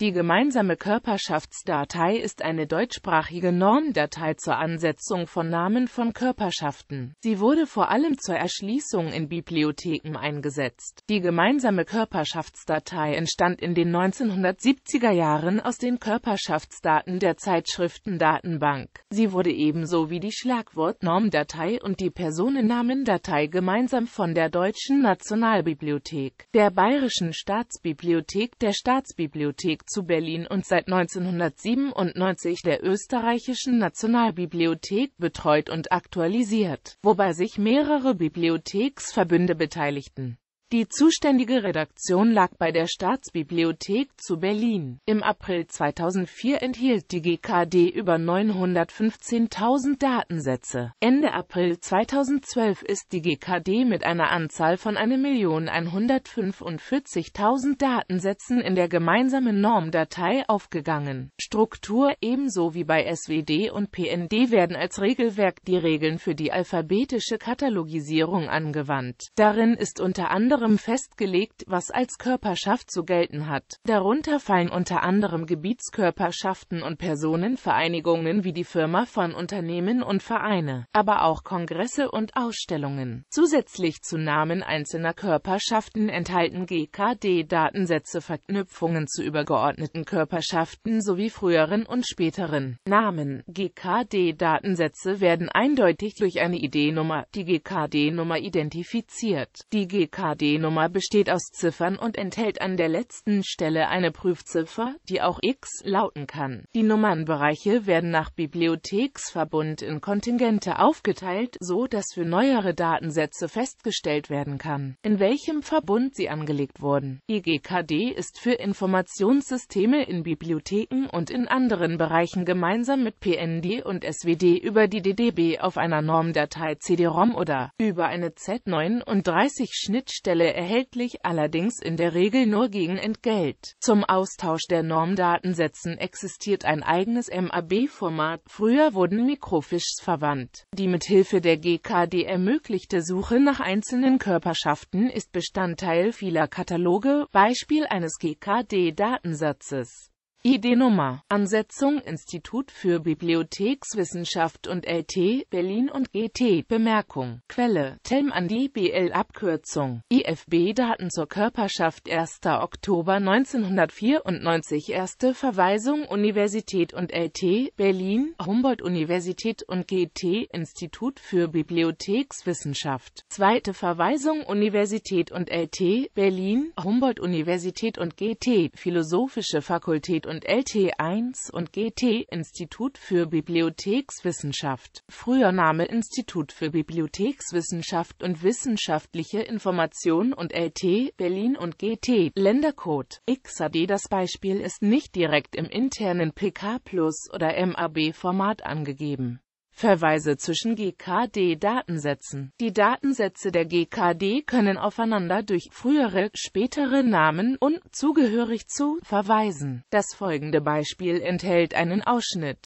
Die gemeinsame Körperschaftsdatei ist eine deutschsprachige Normdatei zur Ansetzung von Namen von Körperschaften. Sie wurde vor allem zur Erschließung in Bibliotheken eingesetzt. Die gemeinsame Körperschaftsdatei entstand in den 1970er Jahren aus den Körperschaftsdaten der Zeitschriftendatenbank. Sie wurde ebenso wie die Schlagwort-Normdatei und die Personennamendatei gemeinsam von der Deutschen Nationalbibliothek, der Bayerischen Staatsbibliothek, der Staatsbibliothek zu Berlin und seit 1997 der Österreichischen Nationalbibliothek betreut und aktualisiert, wobei sich mehrere Bibliotheksverbünde beteiligten die zuständige Redaktion lag bei der Staatsbibliothek zu Berlin. Im April 2004 enthielt die GKD über 915.000 Datensätze. Ende April 2012 ist die GKD mit einer Anzahl von 1.145.000 Datensätzen in der gemeinsamen Normdatei aufgegangen. Struktur ebenso wie bei SWD und PND werden als Regelwerk die Regeln für die alphabetische Katalogisierung angewandt. Darin ist unter anderem anderem festgelegt, was als Körperschaft zu gelten hat. Darunter fallen unter anderem Gebietskörperschaften und Personenvereinigungen wie die Firma von Unternehmen und Vereine, aber auch Kongresse und Ausstellungen. Zusätzlich zu Namen einzelner Körperschaften enthalten GKD-Datensätze Verknüpfungen zu übergeordneten Körperschaften sowie früheren und späteren Namen. GKD-Datensätze werden eindeutig durch eine ID-Nummer, die GKD-Nummer identifiziert. Die GKD ID-Nummer besteht aus Ziffern und enthält an der letzten Stelle eine Prüfziffer, die auch X lauten kann. Die Nummernbereiche werden nach Bibliotheksverbund in Kontingente aufgeteilt, so dass für neuere Datensätze festgestellt werden kann, in welchem Verbund sie angelegt wurden. IGKD e ist für Informationssysteme in Bibliotheken und in anderen Bereichen gemeinsam mit PND und SWD über die DDB auf einer Normdatei CD-ROM oder über eine Z39-Schnittstelle Fälle erhältlich, allerdings in der Regel nur gegen Entgelt. Zum Austausch der Normdatensätzen existiert ein eigenes MAB-Format, früher wurden Mikrofischs verwandt. Die mithilfe der GKD ermöglichte Suche nach einzelnen Körperschaften ist Bestandteil vieler Kataloge, Beispiel eines GKD-Datensatzes. Idee Nummer Ansetzung Institut für Bibliothekswissenschaft und LT Berlin und GT Bemerkung Quelle Telm an die BL Abkürzung IFB Daten zur Körperschaft 1. Oktober 1994 Erste Verweisung Universität und LT Berlin Humboldt Universität und GT Institut für Bibliothekswissenschaft Zweite Verweisung Universität und LT Berlin Humboldt Universität und GT Philosophische Fakultät und LT1 und GT Institut für Bibliothekswissenschaft, früher Name Institut für Bibliothekswissenschaft und wissenschaftliche Information und LT Berlin und GT Ländercode XAD. Das Beispiel ist nicht direkt im internen PK Plus oder MAB Format angegeben. Verweise zwischen GKD-Datensätzen. Die Datensätze der GKD können aufeinander durch frühere, spätere Namen und zugehörig zu verweisen. Das folgende Beispiel enthält einen Ausschnitt